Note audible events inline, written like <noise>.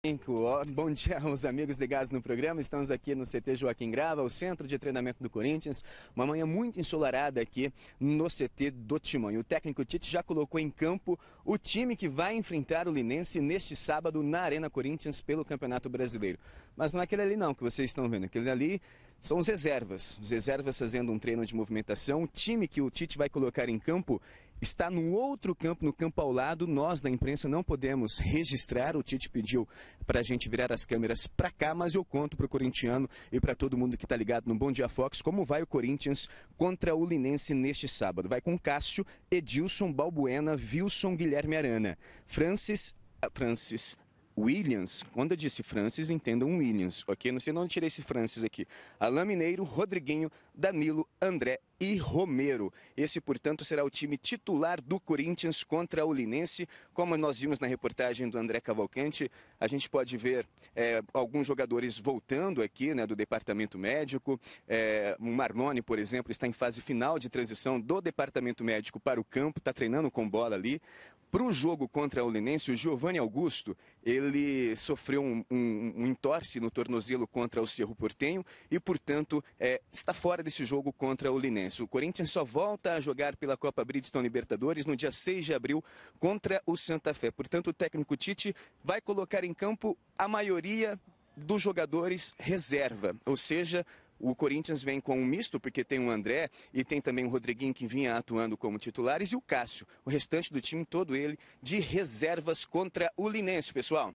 <laughs> Bom dia aos amigos ligados no programa. Estamos aqui no CT Joaquim Grava, o centro de treinamento do Corinthians. Uma manhã muito ensolarada aqui no CT do Timão. E o técnico Tite já colocou em campo o time que vai enfrentar o Linense neste sábado na Arena Corinthians pelo Campeonato Brasileiro. Mas não é aquele ali não que vocês estão vendo. Aquele ali são os reservas. Os reservas fazendo um treino de movimentação. O time que o Tite vai colocar em campo está num outro campo, no campo ao lado. Nós da imprensa não podemos registrar. O Tite pediu para a gente virar as câmeras para cá, mas eu conto para o corintiano e para todo mundo que está ligado no Bom Dia Fox como vai o Corinthians contra o Linense neste sábado. Vai com Cássio, Edilson, Balbuena, Wilson, Guilherme Arana, Francis, ah, Francis Williams. Quando eu disse Francis, entendam Williams, ok? Não sei de onde tirei esse Francis aqui. Alain Mineiro, Rodriguinho, Danilo, André e Romero. Esse, portanto, será o time titular do Corinthians contra o Linense. Como nós vimos na reportagem do André Cavalcante, a gente pode ver é, alguns jogadores voltando aqui né, do departamento médico. É, o Marlone, por exemplo, está em fase final de transição do departamento médico para o campo, está treinando com bola ali. Para o jogo contra o Linense, o Giovanni Augusto, ele sofreu um, um, um, entorce no tornozelo contra o Cerro Portenho e, portanto, é, está fora desse jogo contra o Linense. O Corinthians só volta a jogar pela Copa Bridgestone Libertadores no dia 6 de abril contra o Santa Fé. Portanto, o técnico Tite vai colocar em campo a maioria dos jogadores reserva, ou seja, o Corinthians vem com um misto, porque tem o André e tem também o Rodriguinho que vinha atuando como titulares e o Cássio. O restante do time, todo ele, de reservas contra o Linense, pessoal.